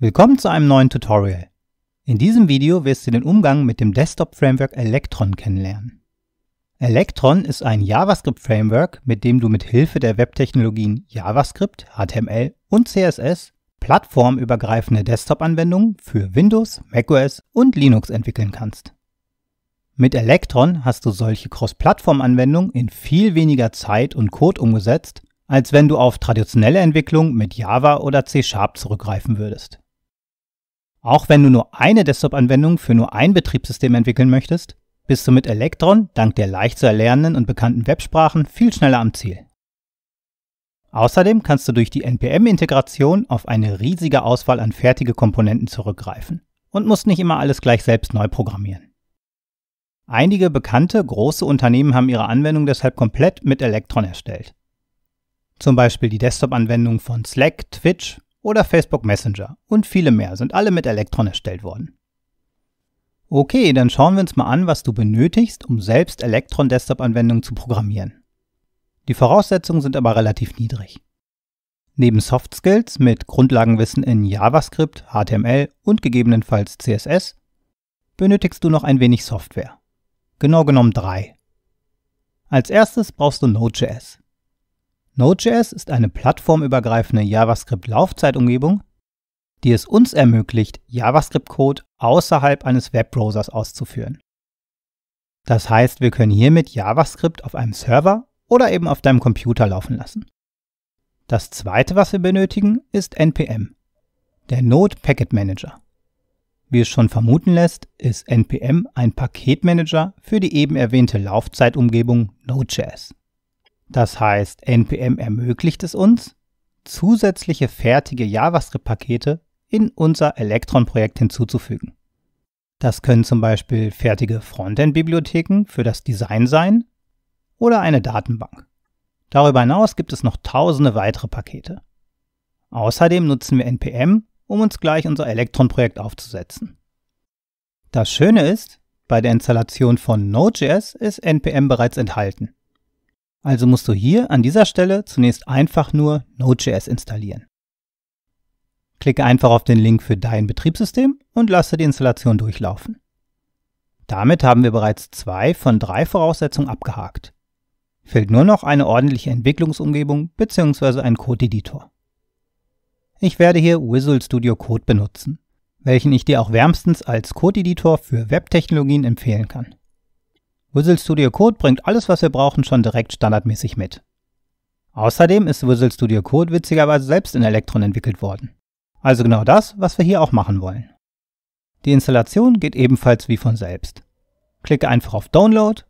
Willkommen zu einem neuen Tutorial. In diesem Video wirst du den Umgang mit dem Desktop-Framework Electron kennenlernen. Electron ist ein JavaScript-Framework, mit dem du mit Hilfe der Webtechnologien JavaScript, HTML und CSS plattformübergreifende Desktop-Anwendungen für Windows, macOS und Linux entwickeln kannst. Mit Electron hast du solche Cross-Plattform-Anwendungen in viel weniger Zeit und Code umgesetzt, als wenn du auf traditionelle Entwicklung mit Java oder C-Sharp zurückgreifen würdest. Auch wenn du nur eine Desktop-Anwendung für nur ein Betriebssystem entwickeln möchtest, bist du mit Electron dank der leicht zu erlernenden und bekannten Websprachen viel schneller am Ziel. Außerdem kannst du durch die NPM-Integration auf eine riesige Auswahl an fertige Komponenten zurückgreifen und musst nicht immer alles gleich selbst neu programmieren. Einige bekannte große Unternehmen haben ihre Anwendung deshalb komplett mit Electron erstellt. Zum Beispiel die Desktop-Anwendung von Slack, Twitch oder Facebook Messenger und viele mehr sind alle mit Elektron erstellt worden. Okay, dann schauen wir uns mal an, was du benötigst, um selbst Elektron Desktop-Anwendungen zu programmieren. Die Voraussetzungen sind aber relativ niedrig. Neben Soft Skills mit Grundlagenwissen in JavaScript, HTML und gegebenenfalls CSS benötigst du noch ein wenig Software. Genau genommen drei. Als erstes brauchst du Node.js. Node.js ist eine plattformübergreifende JavaScript-Laufzeitumgebung, die es uns ermöglicht, JavaScript-Code außerhalb eines Webbrowsers auszuführen. Das heißt, wir können hiermit JavaScript auf einem Server oder eben auf deinem Computer laufen lassen. Das zweite, was wir benötigen, ist NPM, der Node Packet Manager. Wie es schon vermuten lässt, ist NPM ein Paketmanager für die eben erwähnte Laufzeitumgebung Node.js. Das heißt, NPM ermöglicht es uns, zusätzliche fertige JavaScript-Pakete in unser Electron-Projekt hinzuzufügen. Das können zum Beispiel fertige Frontend-Bibliotheken für das Design sein oder eine Datenbank. Darüber hinaus gibt es noch tausende weitere Pakete. Außerdem nutzen wir NPM, um uns gleich unser Electron-Projekt aufzusetzen. Das Schöne ist, bei der Installation von Node.js ist NPM bereits enthalten. Also musst du hier an dieser Stelle zunächst einfach nur Node.js installieren. Klicke einfach auf den Link für dein Betriebssystem und lasse die Installation durchlaufen. Damit haben wir bereits zwei von drei Voraussetzungen abgehakt. Fehlt nur noch eine ordentliche Entwicklungsumgebung bzw. ein Code-Editor. Ich werde hier Wizzle Studio Code benutzen, welchen ich dir auch wärmstens als Code-Editor für Webtechnologien empfehlen kann. Visual Studio Code bringt alles, was wir brauchen, schon direkt standardmäßig mit. Außerdem ist Visual Studio Code witzigerweise selbst in Electron entwickelt worden. Also genau das, was wir hier auch machen wollen. Die Installation geht ebenfalls wie von selbst. Klicke einfach auf Download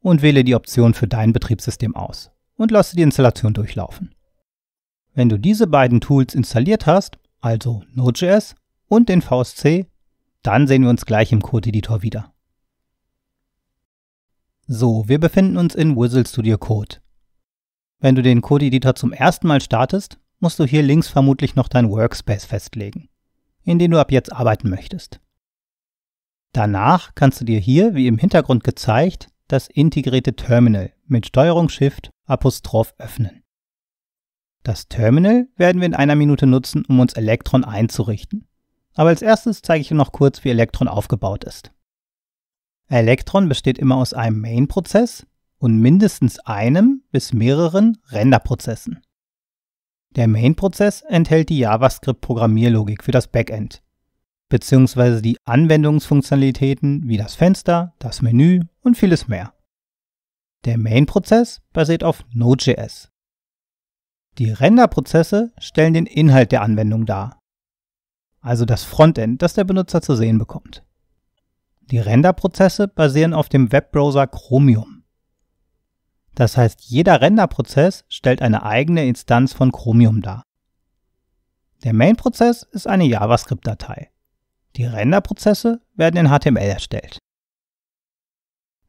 und wähle die Option für dein Betriebssystem aus und lasse die Installation durchlaufen. Wenn du diese beiden Tools installiert hast, also Node.js und den VSC, dann sehen wir uns gleich im Code-Editor wieder. So, wir befinden uns in Whistle Studio Code. Wenn du den Code-Editor zum ersten Mal startest, musst du hier links vermutlich noch dein Workspace festlegen, in dem du ab jetzt arbeiten möchtest. Danach kannst du dir hier, wie im Hintergrund gezeigt, das integrierte Terminal mit Steuerung Shift Apostroph öffnen. Das Terminal werden wir in einer Minute nutzen, um uns Electron einzurichten. Aber als erstes zeige ich dir noch kurz, wie Electron aufgebaut ist. Electron besteht immer aus einem Main-Prozess und mindestens einem bis mehreren Render-Prozessen. Der Main-Prozess enthält die JavaScript-Programmierlogik für das Backend, beziehungsweise die Anwendungsfunktionalitäten wie das Fenster, das Menü und vieles mehr. Der Main-Prozess basiert auf Node.js. Die Render-Prozesse stellen den Inhalt der Anwendung dar, also das Frontend, das der Benutzer zu sehen bekommt. Die Renderprozesse basieren auf dem Webbrowser Chromium. Das heißt, jeder Renderprozess stellt eine eigene Instanz von Chromium dar. Der Main-Prozess ist eine JavaScript-Datei. Die Renderprozesse werden in HTML erstellt.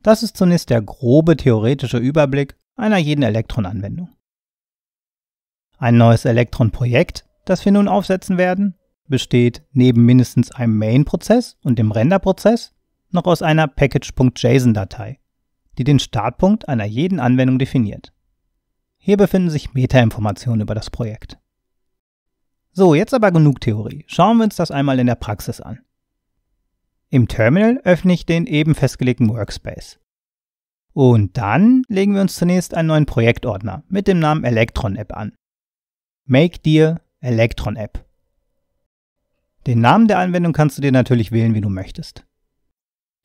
Das ist zunächst der grobe theoretische Überblick einer jeden Elektron-Anwendung. Ein neues Elektron-Projekt, das wir nun aufsetzen werden, besteht neben mindestens einem Main-Prozess und dem Render-Prozess noch aus einer package.json-Datei, die den Startpunkt einer jeden Anwendung definiert. Hier befinden sich Metainformationen über das Projekt. So, jetzt aber genug Theorie. Schauen wir uns das einmal in der Praxis an. Im Terminal öffne ich den eben festgelegten Workspace. Und dann legen wir uns zunächst einen neuen Projektordner mit dem Namen Electron App an. Make dir Electron App. Den Namen der Anwendung kannst du dir natürlich wählen, wie du möchtest.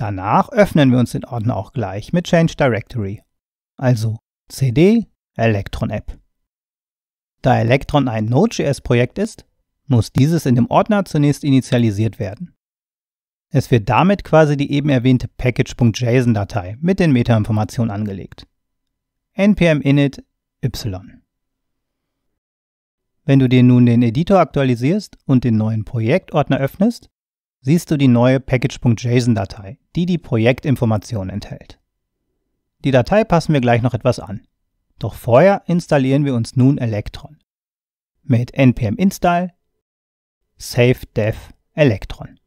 Danach öffnen wir uns den Ordner auch gleich mit Change Directory, also CD Electron App. Da Electron ein Node.js-Projekt ist, muss dieses in dem Ordner zunächst initialisiert werden. Es wird damit quasi die eben erwähnte package.json-Datei mit den Metainformationen angelegt. npm init y. Wenn du dir nun den Editor aktualisierst und den neuen Projektordner öffnest, siehst du die neue package.json-Datei, die die Projektinformation enthält. Die Datei passen wir gleich noch etwas an. Doch vorher installieren wir uns nun Electron. Mit npm install save dev electron.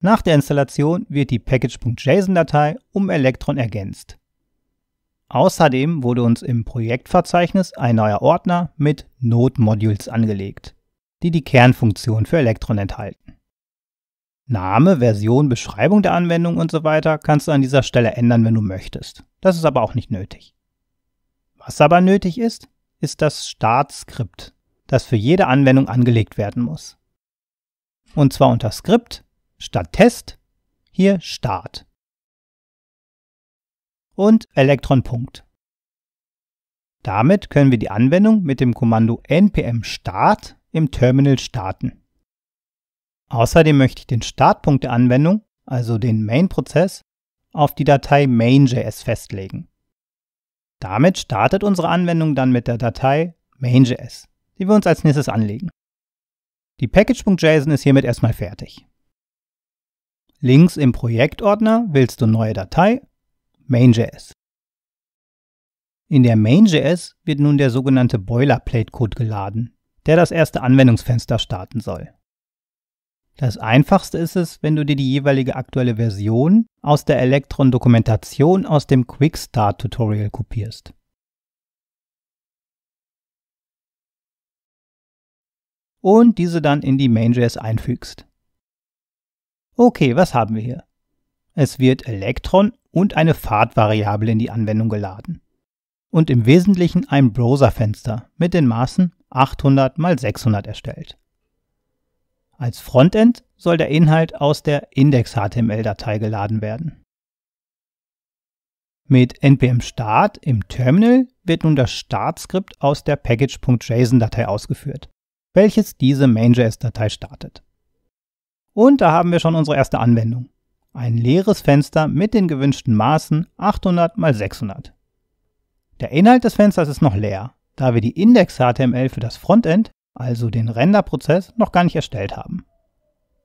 Nach der Installation wird die package.json-Datei um Electron ergänzt. Außerdem wurde uns im Projektverzeichnis ein neuer Ordner mit Node-Modules angelegt die die Kernfunktion für Elektron enthalten. Name, Version, Beschreibung der Anwendung und so weiter kannst du an dieser Stelle ändern, wenn du möchtest. Das ist aber auch nicht nötig. Was aber nötig ist, ist das Startskript, das für jede Anwendung angelegt werden muss. Und zwar unter Skript statt Test hier Start und Elektron. -Punkt. Damit können wir die Anwendung mit dem Kommando npm start im Terminal starten. Außerdem möchte ich den Startpunkt der Anwendung, also den Main-Prozess, auf die Datei main.js festlegen. Damit startet unsere Anwendung dann mit der Datei main.js, die wir uns als nächstes anlegen. Die package.json ist hiermit erstmal fertig. Links im Projektordner wählst du Neue Datei, main.js. In der main.js wird nun der sogenannte Boilerplate-Code geladen, der das erste Anwendungsfenster starten soll. Das einfachste ist es, wenn du dir die jeweilige aktuelle Version aus der Electron-Dokumentation aus dem Quick Start Tutorial kopierst. Und diese dann in die Main.js einfügst. Okay, was haben wir hier? Es wird Electron und eine Fahrtvariable in die Anwendung geladen und im Wesentlichen ein Browserfenster mit den Maßen 800 x 600 erstellt. Als Frontend soll der Inhalt aus der indexhtml datei geladen werden. Mit npm start im Terminal wird nun das Startskript aus der package.json-Datei ausgeführt, welches diese main.js-Datei startet. Und da haben wir schon unsere erste Anwendung. Ein leeres Fenster mit den gewünschten Maßen 800 x 600. Der Inhalt des Fensters ist noch leer, da wir die Index.html für das Frontend, also den Renderprozess, noch gar nicht erstellt haben.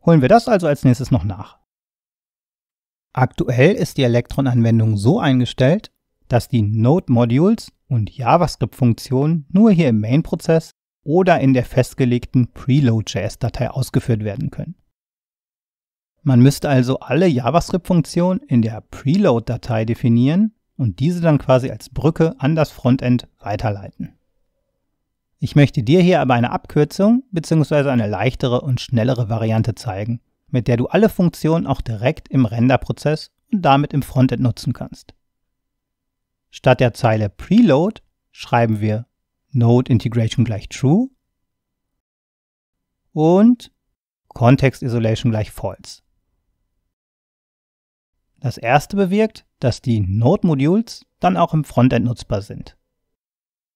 Holen wir das also als nächstes noch nach. Aktuell ist die Electron-Anwendung so eingestellt, dass die Node-Modules und JavaScript-Funktionen nur hier im Main-Prozess oder in der festgelegten Preload.js-Datei ausgeführt werden können. Man müsste also alle JavaScript-Funktionen in der Preload-Datei definieren und diese dann quasi als Brücke an das Frontend weiterleiten. Ich möchte dir hier aber eine Abkürzung bzw. eine leichtere und schnellere Variante zeigen, mit der du alle Funktionen auch direkt im Renderprozess und damit im Frontend nutzen kannst. Statt der Zeile Preload schreiben wir Node Integration gleich True und Context Isolation gleich False. Das erste bewirkt, dass die Node-Modules dann auch im Frontend nutzbar sind.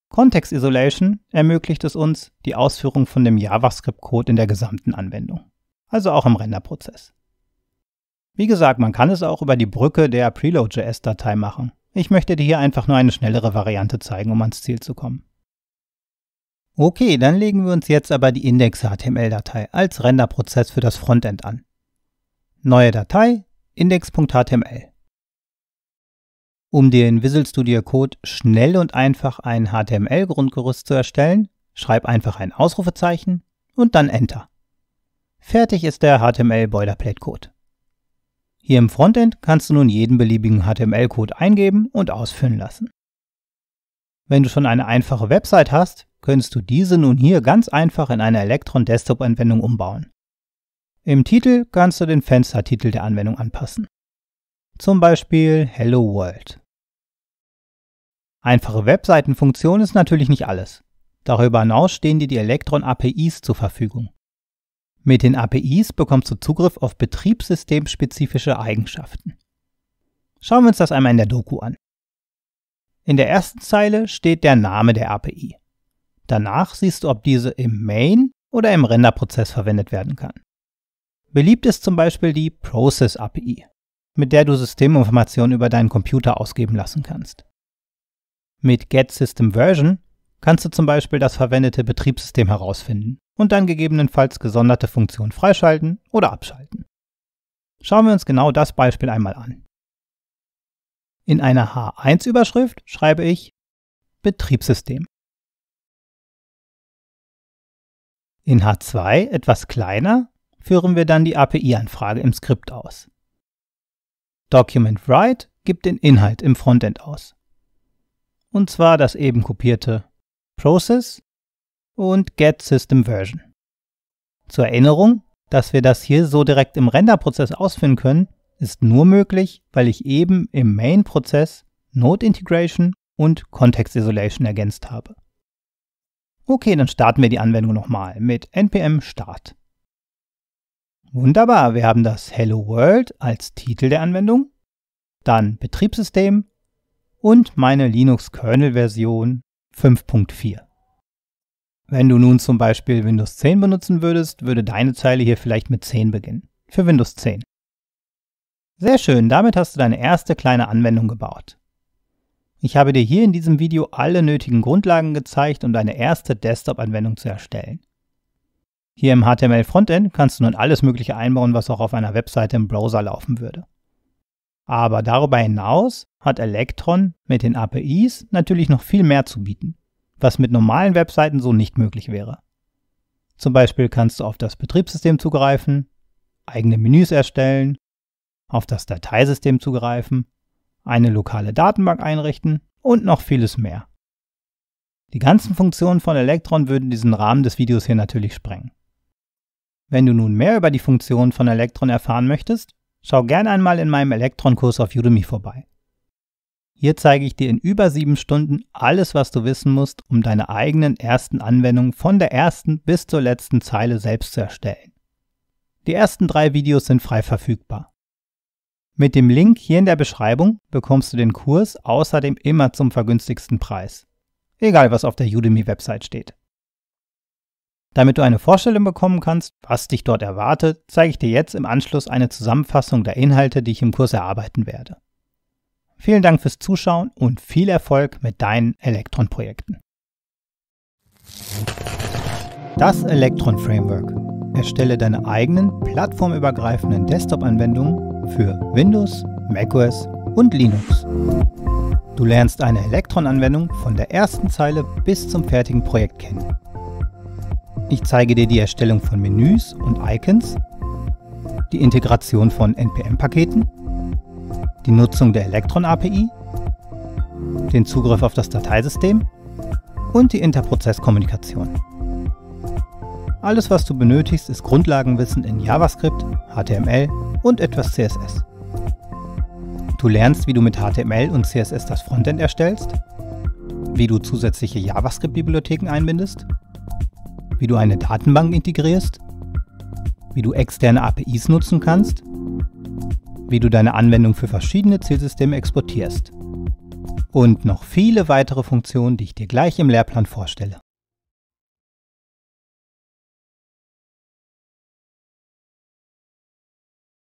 Context Isolation ermöglicht es uns, die Ausführung von dem JavaScript-Code in der gesamten Anwendung, also auch im Renderprozess. Wie gesagt, man kann es auch über die Brücke der Preload.js-Datei machen. Ich möchte dir hier einfach nur eine schnellere Variante zeigen, um ans Ziel zu kommen. Okay, dann legen wir uns jetzt aber die Index.html-Datei als Renderprozess für das Frontend an. Neue Datei, index.html. Um den Visual Studio Code schnell und einfach ein HTML-Grundgerüst zu erstellen, schreib einfach ein Ausrufezeichen und dann Enter. Fertig ist der HTML-Boilerplate-Code. Hier im Frontend kannst du nun jeden beliebigen HTML-Code eingeben und ausfüllen lassen. Wenn du schon eine einfache Website hast, könntest du diese nun hier ganz einfach in eine Electron Desktop-Anwendung umbauen. Im Titel kannst du den Fenstertitel der Anwendung anpassen. Zum Beispiel Hello World. Einfache Webseitenfunktion ist natürlich nicht alles. Darüber hinaus stehen dir die Electron APIs zur Verfügung. Mit den APIs bekommst du Zugriff auf betriebssystemspezifische Eigenschaften. Schauen wir uns das einmal in der Doku an. In der ersten Zeile steht der Name der API. Danach siehst du, ob diese im Main oder im Renderprozess verwendet werden kann. Beliebt ist zum Beispiel die Process API, mit der du Systeminformationen über deinen Computer ausgeben lassen kannst. Mit Get System Version kannst du zum Beispiel das verwendete Betriebssystem herausfinden und dann gegebenenfalls gesonderte Funktionen freischalten oder abschalten. Schauen wir uns genau das Beispiel einmal an. In einer H1-Überschrift schreibe ich Betriebssystem. In H2 etwas kleiner führen wir dann die API-Anfrage im Skript aus. DocumentWrite gibt den Inhalt im Frontend aus. Und zwar das eben kopierte Process und GetSystemVersion. Zur Erinnerung, dass wir das hier so direkt im Renderprozess ausführen können, ist nur möglich, weil ich eben im Main-Prozess Node Integration und Context Isolation ergänzt habe. Okay, dann starten wir die Anwendung nochmal mit npm start. Wunderbar, wir haben das Hello World als Titel der Anwendung, dann Betriebssystem und meine Linux-Kernel-Version 5.4. Wenn du nun zum Beispiel Windows 10 benutzen würdest, würde deine Zeile hier vielleicht mit 10 beginnen. Für Windows 10. Sehr schön, damit hast du deine erste kleine Anwendung gebaut. Ich habe dir hier in diesem Video alle nötigen Grundlagen gezeigt, um deine erste Desktop-Anwendung zu erstellen. Hier im HTML-Frontend kannst du nun alles Mögliche einbauen, was auch auf einer Webseite im Browser laufen würde. Aber darüber hinaus hat Electron mit den APIs natürlich noch viel mehr zu bieten, was mit normalen Webseiten so nicht möglich wäre. Zum Beispiel kannst du auf das Betriebssystem zugreifen, eigene Menüs erstellen, auf das Dateisystem zugreifen, eine lokale Datenbank einrichten und noch vieles mehr. Die ganzen Funktionen von Electron würden diesen Rahmen des Videos hier natürlich sprengen. Wenn du nun mehr über die Funktionen von Elektron erfahren möchtest, schau gerne einmal in meinem elektron kurs auf Udemy vorbei. Hier zeige ich dir in über sieben Stunden alles, was du wissen musst, um deine eigenen ersten Anwendungen von der ersten bis zur letzten Zeile selbst zu erstellen. Die ersten drei Videos sind frei verfügbar. Mit dem Link hier in der Beschreibung bekommst du den Kurs außerdem immer zum vergünstigsten Preis. Egal, was auf der Udemy-Website steht. Damit du eine Vorstellung bekommen kannst, was dich dort erwartet, zeige ich dir jetzt im Anschluss eine Zusammenfassung der Inhalte, die ich im Kurs erarbeiten werde. Vielen Dank fürs Zuschauen und viel Erfolg mit deinen Elektron-Projekten. Das Elektron Framework. Erstelle deine eigenen plattformübergreifenden Desktop-Anwendungen für Windows, macOS und Linux. Du lernst eine Elektron-Anwendung von der ersten Zeile bis zum fertigen Projekt kennen. Ich zeige dir die Erstellung von Menüs und Icons, die Integration von NPM-Paketen, die Nutzung der Electron-API, den Zugriff auf das Dateisystem und die Interprozesskommunikation. Alles, was du benötigst, ist Grundlagenwissen in JavaScript, HTML und etwas CSS. Du lernst, wie du mit HTML und CSS das Frontend erstellst, wie du zusätzliche JavaScript-Bibliotheken einbindest wie du eine Datenbank integrierst, wie du externe APIs nutzen kannst, wie du deine Anwendung für verschiedene Zielsysteme exportierst und noch viele weitere Funktionen, die ich dir gleich im Lehrplan vorstelle.